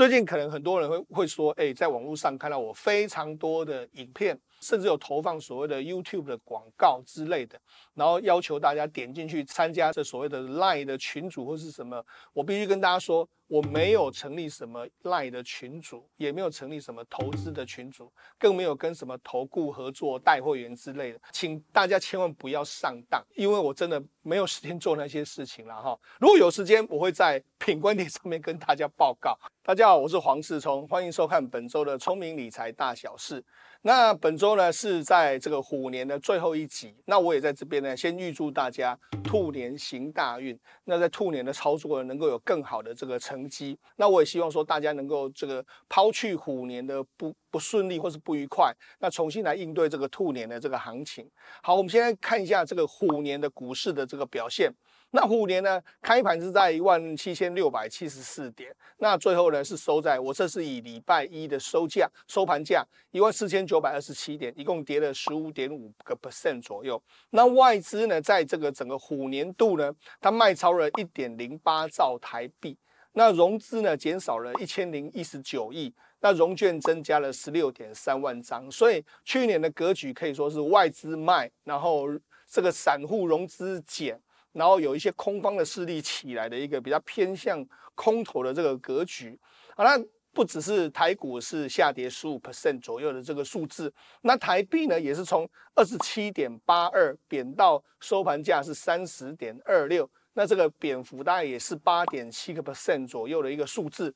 最近可能很多人会会说，哎，在网络上看到我非常多的影片。甚至有投放所谓的 YouTube 的广告之类的，然后要求大家点进去参加这所谓的 Line 的群组或是什么。我必须跟大家说，我没有成立什么 Line 的群组，也没有成立什么投资的群组，更没有跟什么投顾合作带会员之类的。请大家千万不要上当，因为我真的没有时间做那些事情了哈。如果有时间，我会在品观点上面跟大家报告。大家好，我是黄世聪，欢迎收看本周的聪明理财大小事。那本周呢是在这个虎年的最后一集，那我也在这边呢先预祝大家兔年行大运。那在兔年的操作呢能够有更好的这个成绩，那我也希望说大家能够这个抛去虎年的不不顺利或是不愉快，那重新来应对这个兔年的这个行情。好，我们现在看一下这个虎年的股市的这个表现。那虎年呢，开盘是在一万七千六百七十四点，那最后呢是收在，我这是以礼拜一的收价收盘价一万四千九百二十七点，一共跌了十五点五个 percent 左右。那外资呢，在这个整个虎年度呢，它卖超了一点零八兆台币，那融资呢减少了一千零一十九亿，那融券增加了十六点三万张。所以去年的格局可以说是外资卖，然后这个散户融资减。然后有一些空方的势力起来的一个比较偏向空头的这个格局，啊，那不只是台股是下跌十五 percent 左右的这个数字，那台币呢也是从二十七点八二贬到收盘价是三十点二六，那这个贬幅大概也是八点七个 percent 左右的一个数字，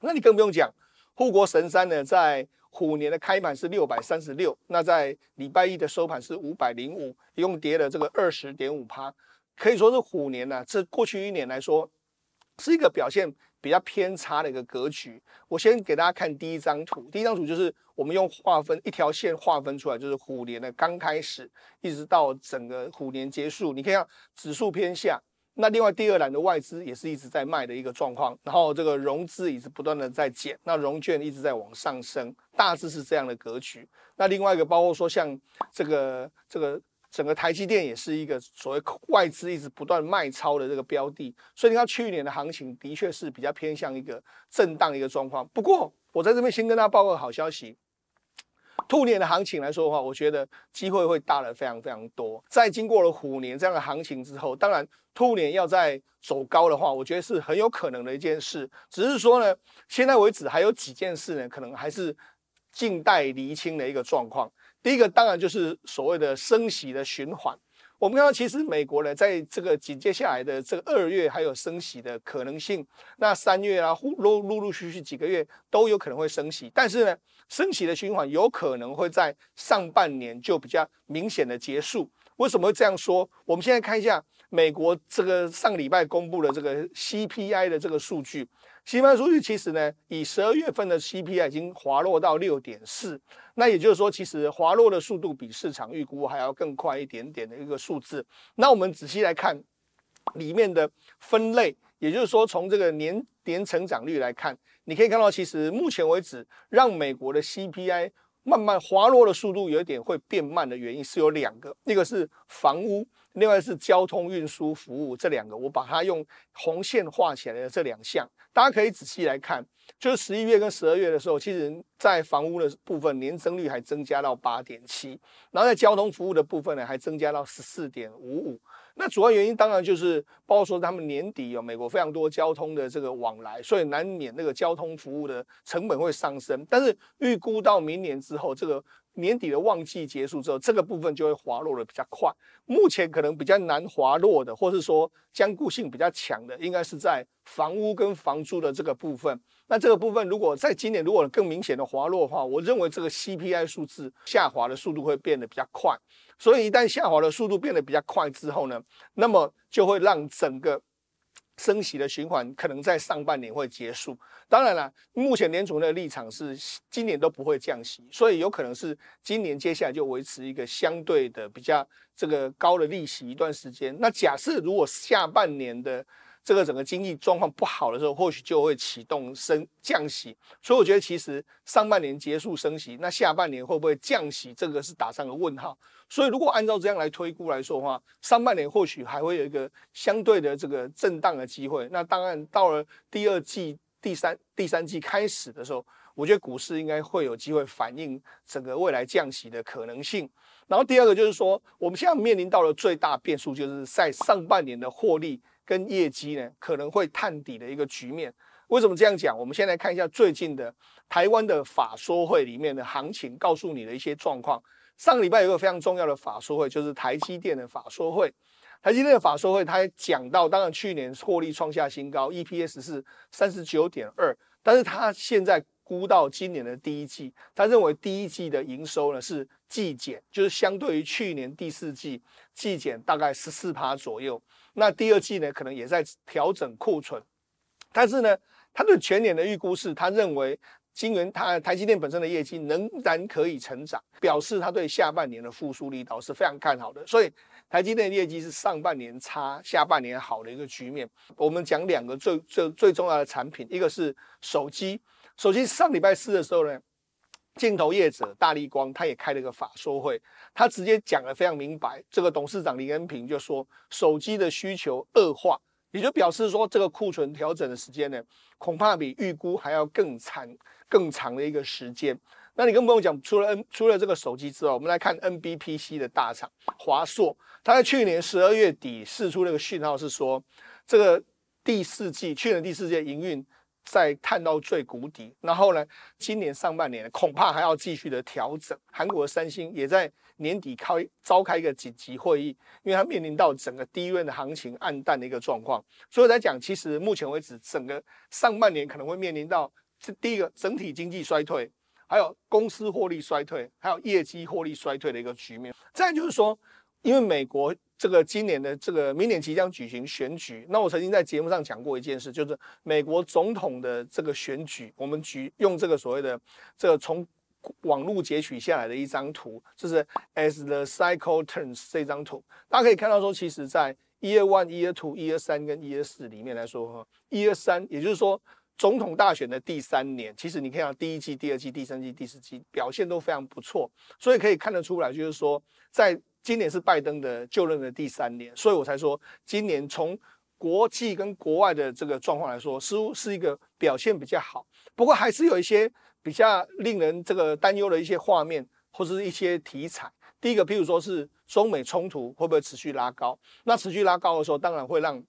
那你更不用讲，护国神山呢，在虎年的开盘是六百三十六，那在礼拜一的收盘是五百零五，一共跌了这个二十点五趴。可以说是虎年呢，这过去一年来说是一个表现比较偏差的一个格局。我先给大家看第一张图，第一张图就是我们用划分一条线划分出来，就是虎年的刚开始，一直到整个虎年结束，你可以看指数偏下，那另外第二栏的外资也是一直在卖的一个状况，然后这个融资一直不断的在减，那融券一直在往上升，大致是这样的格局。那另外一个包括说像这个这个。整个台积电也是一个所谓外资一直不断卖超的这个标的，所以你看去年的行情的确是比较偏向一个震荡一个状况。不过我在这边先跟大家报个好消息，兔年的行情来说的话，我觉得机会会大的非常非常多。在经过了虎年这样的行情之后，当然兔年要在走高的话，我觉得是很有可能的一件事。只是说呢，现在为止还有几件事呢，可能还是。近代厘清的一个状况，第一个当然就是所谓的升息的循环。我们看到，其实美国呢，在这个紧接下来的这个二月还有升息的可能性，那三月啊，陆陆陆续续几个月都有可能会升息。但是呢，升息的循环有可能会在上半年就比较明显的结束。为什么会这样说？我们现在看一下美国这个上礼拜公布的这个 CPI 的这个数据。西方数据其实呢，以十二月份的 CPI 已经滑落到六点四，那也就是说，其实滑落的速度比市场预估还要更快一点点的一个数字。那我们仔细来看里面的分类，也就是说，从这个年年成长率来看，你可以看到，其实目前为止，让美国的 CPI 慢慢滑落的速度有点会变慢的原因是有两个，一个是房屋。另外是交通运输服务，这两个我把它用红线画起来的这两项大家可以仔细来看，就是十一月跟十二月的时候，其实在房屋的部分年增率还增加到八点七，然后在交通服务的部分呢，还增加到十四点五五。那主要原因当然就是包括说他们年底有美国非常多交通的这个往来，所以难免那个交通服务的成本会上升。但是预估到明年之后，这个年底的旺季结束之后，这个部分就会滑落的比较快。目前可能比较难滑落的，或是说坚固性比较强的，应该是在房屋跟房租的这个部分。那这个部分如果在今年如果更明显的滑落的话，我认为这个 CPI 数字下滑的速度会变得比较快。所以一旦下滑的速度变得比较快之后呢，那么就会让整个。升息的循环可能在上半年会结束。当然了，目前联储的立场是今年都不会降息，所以有可能是今年接下来就维持一个相对的比较这个高的利息一段时间。那假设如果下半年的。这个整个经济状况不好的时候，或许就会启动升降息，所以我觉得其实上半年结束升息，那下半年会不会降息，这个是打上了问号。所以如果按照这样来推估来说的话，上半年或许还会有一个相对的这个震荡的机会，那当然到了第二季、第三、第三季开始的时候。我觉得股市应该会有机会反映整个未来降息的可能性。然后第二个就是说，我们现在面临到的最大变数，就是在上半年的获利跟业绩呢，可能会探底的一个局面。为什么这样讲？我们先来看一下最近的台湾的法说会里面的行情，告诉你的一些状况。上个礼拜有个非常重要的法说会，就是台积电的法说会。台积电的法说会，它讲到，当然去年获利创下新高，E P S 是三十九点二，但是它现在。估到今年的第一季，他认为第一季的营收呢是季减，就是相对于去年第四季季减大概十四趴左右。那第二季呢，可能也在调整库存，但是呢，他对全年的预估是，他认为晶圆台台积电本身的业绩仍然可以成长，表示他对下半年的复苏力道是非常看好的。所以台积电的业绩是上半年差，下半年好的一个局面。我们讲两个最最最重要的产品，一个是手机。首先上礼拜四的时候呢，镜头业者大力光他也开了个法说会，他直接讲得非常明白。这个董事长林恩平就说，手机的需求恶化，也就表示说这个库存调整的时间呢，恐怕比预估还要更长更长的一个时间。那你跟朋友讲，除了 N 除了这个手机之外，我们来看 N B P C 的大厂华硕，他在去年十二月底试出那个讯号是说，这个第四季去年第四季营运。在探到最谷底，然后呢，今年上半年恐怕还要继续的调整。韩国三星也在年底开召开一个紧急会议，因为它面临到整个低一院的行情暗淡的一个状况。所以来讲，其实目前为止，整个上半年可能会面临到第一个整体经济衰退，还有公司获利衰退，还有业绩获利衰退的一个局面。再就是说，因为美国。这个今年的这个明年即将举行选举，那我曾经在节目上讲过一件事，就是美国总统的这个选举，我们举用这个所谓的这个从网络截取下来的一张图，就是 As the cycle turns 这张图，大家可以看到说，其实在一二一、一 Year 三跟一二四里面来说，一二三，也就是说总统大选的第三年，其实你可以看第一季、第二季、第三季、第四季表现都非常不错，所以可以看得出来，就是说在今年是拜登的就任的第三年，所以我才说，今年从国际跟国外的这个状况来说，似乎是一个表现比较好。不过还是有一些比较令人这个担忧的一些画面或是一些题材。第一个，譬如说是中美冲突会不会持续拉高？那持续拉高的时候，当然会让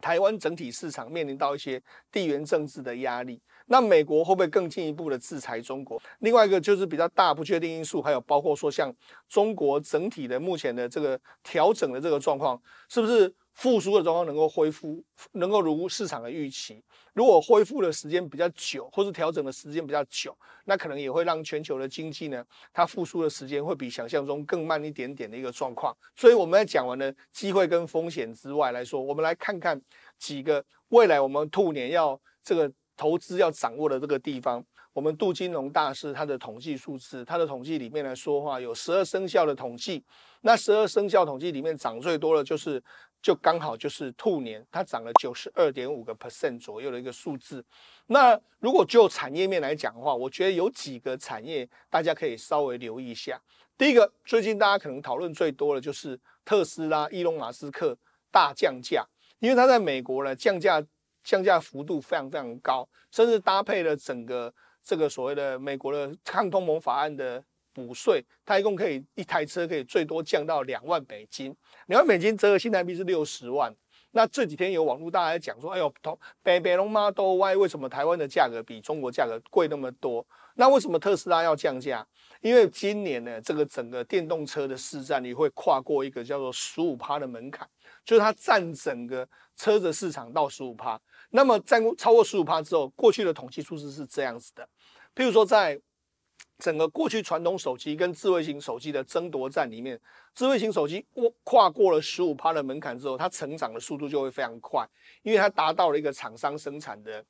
台湾整体市场面临到一些地缘政治的压力。那美国会不会更进一步的制裁中国？另外一个就是比较大不确定因素，还有包括说像中国整体的目前的这个调整的这个状况，是不是复苏的状况能够恢复，能够如市场的预期？如果恢复的时间比较久，或是调整的时间比较久，那可能也会让全球的经济呢，它复苏的时间会比想象中更慢一点点的一个状况。所以我们在讲完了机会跟风险之外来说，我们来看看几个未来我们兔年要这个。投资要掌握的这个地方，我们杜金融大师他的统计数字，他的统计里面来说话，有十二生肖的统计。那十二生肖统计里面涨最多的，就是就刚好就是兔年，它涨了九十二点五个 percent 左右的一个数字。那如果就产业面来讲的话，我觉得有几个产业大家可以稍微留意一下。第一个，最近大家可能讨论最多的就是特斯拉，伊隆马斯克大降价，因为他在美国呢降价。降价幅度非常非常高，甚至搭配了整个这个所谓的美国的抗通膨法案的补税，它一共可以一台车可以最多降到两万美金，两万美金折合新台币是六十万。那这几天有网络大家讲说，哎呦，北北龙妈都歪，为什么台湾的价格比中国价格贵那么多？那为什么特斯拉要降价？因为今年呢，这个整个电动车的市占率会跨过一个叫做十五趴的门槛，就是它占整个车子市场到十五趴。那么在超过十五趴之后，过去的统计数字是这样子的，譬如说在整个过去传统手机跟智慧型手机的争夺战里面，智慧型手机跨过了十五趴的门槛之后，它成长的速度就会非常快，因为它达到了一个厂商生产的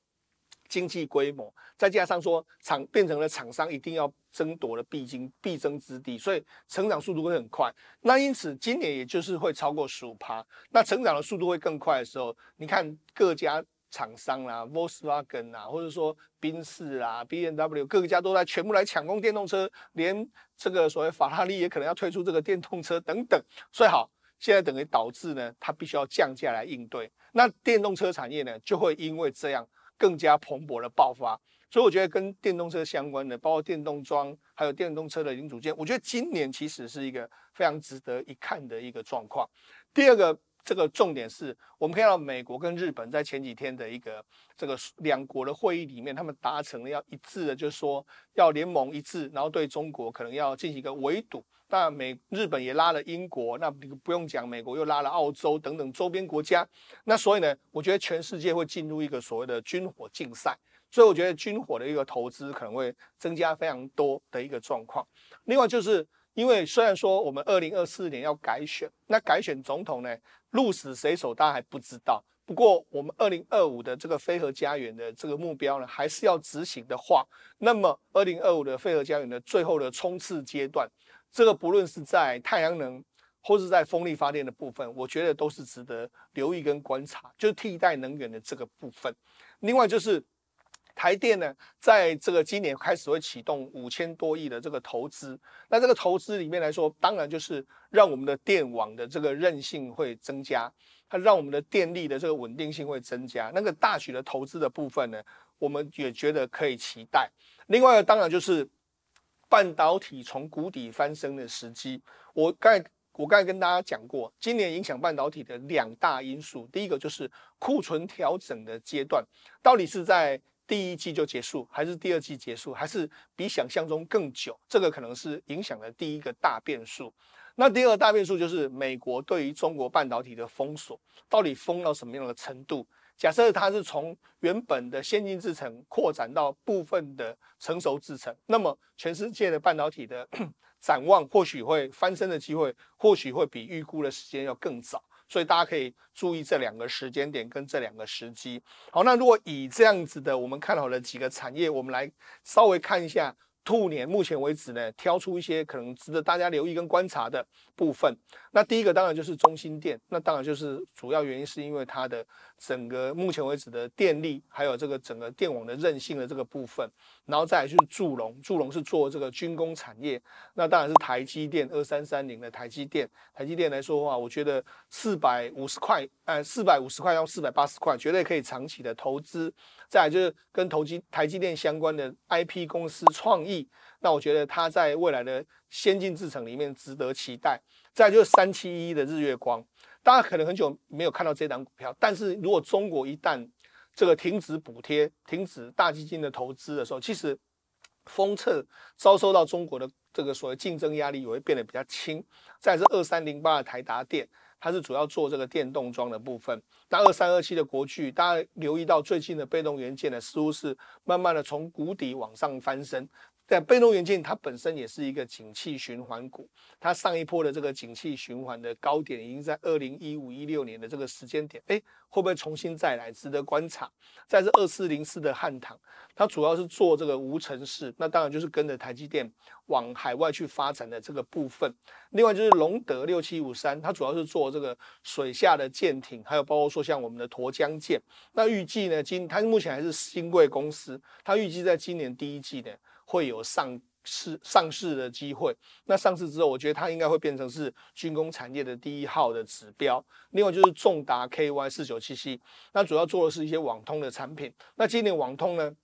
经济规模，再加上说厂变成了厂商一定要争夺的必经必争之地，所以成长速度会很快。那因此今年也就是会超过十五趴，那成长的速度会更快的时候，你看各家。厂商啦，Volkswagen 啊，或者说宾士啊，B M W，各个家都在全部来抢攻电动车，连这个所谓法拉利也可能要推出这个电动车等等。所以好，现在等于导致呢，它必须要降价来应对。那电动车产业呢，就会因为这样更加蓬勃的爆发。所以我觉得跟电动车相关的，包括电动桩，还有电动车的零组件，我觉得今年其实是一个非常值得一看的一个状况。第二个。这个重点是我们看到美国跟日本在前几天的一个这个两国的会议里面，他们达成了要一致的，就是说要联盟一致，然后对中国可能要进行一个围堵。那美日本也拉了英国，那不不用讲，美国又拉了澳洲等等周边国家。那所以呢，我觉得全世界会进入一个所谓的军火竞赛。所以我觉得军火的一个投资可能会增加非常多的一个状况。另外，就是因为虽然说我们二零二四年要改选，那改选总统呢？鹿死谁手，大家还不知道。不过，我们二零二五的这个“飞鹤家园”的这个目标呢，还是要执行的话，那么二零二五的“飞鹤家园”的最后的冲刺阶段，这个不论是在太阳能或是在风力发电的部分，我觉得都是值得留意跟观察，就是替代能源的这个部分。另外就是。台电呢，在这个今年开始会启动五千多亿的这个投资，那这个投资里面来说，当然就是让我们的电网的这个韧性会增加，它让我们的电力的这个稳定性会增加。那个大举的投资的部分呢，我们也觉得可以期待。另外，当然就是半导体从谷底翻身的时机。我刚才我刚才跟大家讲过，今年影响半导体的两大因素，第一个就是库存调整的阶段，到底是在。第一季就结束，还是第二季结束，还是比想象中更久？这个可能是影响的第一个大变数。那第二大变数就是美国对于中国半导体的封锁，到底封到什么样的程度？假设它是从原本的先进制程扩展到部分的成熟制程，那么全世界的半导体的 展望，或许会翻身的机会，或许会比预估的时间要更早。所以大家可以注意这两个时间点跟这两个时机。好，那如果以这样子的我们看好的几个产业，我们来稍微看一下。兔年目前为止呢，挑出一些可能值得大家留意跟观察的部分。那第一个当然就是中心电，那当然就是主要原因是因为它的整个目前为止的电力，还有这个整个电网的韧性的这个部分。然后再来就是祝龙，祝龙是做这个军工产业，那当然是台积电二三三零的台积电。台积电来说的话，我觉得四百五十块，呃，四百五十块到四百八十块，绝对可以长期的投资。再就是跟投机台积电相关的 IP 公司创意，那我觉得它在未来的先进制程里面值得期待。再就是三七一的日月光，大家可能很久没有看到这档股票，但是如果中国一旦这个停止补贴、停止大基金的投资的时候，其实封测遭受到中国的这个所谓竞争压力也会变得比较轻。再是二三零八的台达电。它是主要做这个电动装的部分。那二三二七的国巨，大家留意到最近的被动元件呢，似乎是慢慢的从谷底往上翻身。但倍诺眼镜它本身也是一个景气循环股，它上一波的这个景气循环的高点已经在二零一五一六年的这个时间点，哎，会不会重新再来？值得观察。再是二四零四的汉唐，它主要是做这个无尘室，那当然就是跟着台积电往海外去发展的这个部分。另外就是隆德六七五三，它主要是做这个水下的舰艇，还有包括说像我们的沱江舰。那预计呢，今它目前还是新贵公司，它预计在今年第一季的。会有上市上市的机会，那上市之后，我觉得它应该会变成是军工产业的第一号的指标。另外就是重达 KY 四九七七，那主要做的是一些网通的产品。那今年网通呢？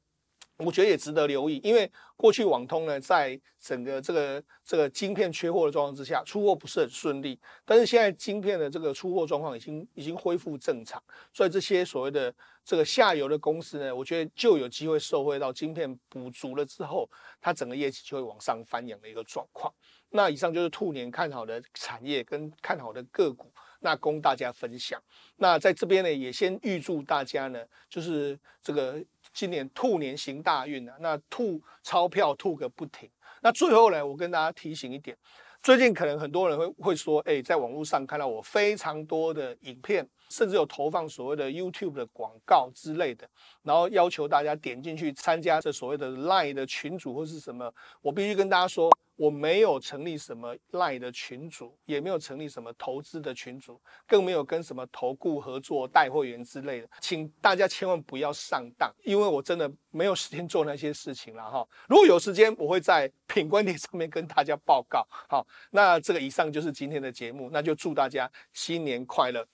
我觉得也值得留意，因为过去网通呢，在整个这个这个晶片缺货的状况之下，出货不是很顺利。但是现在晶片的这个出货状况已经已经恢复正常，所以这些所谓的这个下游的公司呢，我觉得就有机会受惠到晶片补足了之后，它整个业绩就会往上翻扬的一个状况。那以上就是兔年看好的产业跟看好的个股，那供大家分享。那在这边呢，也先预祝大家呢，就是这个。今年兔年行大运了，那吐钞票吐个不停。那最后呢，我跟大家提醒一点，最近可能很多人会会说，哎，在网络上看到我非常多的影片。甚至有投放所谓的 YouTube 的广告之类的，然后要求大家点进去参加这所谓的 Line 的群组或是什么。我必须跟大家说，我没有成立什么 Line 的群组，也没有成立什么投资的群组，更没有跟什么投顾合作带会员之类的。请大家千万不要上当，因为我真的没有时间做那些事情了哈。如果有时间，我会在品观点上面跟大家报告。好，那这个以上就是今天的节目，那就祝大家新年快乐。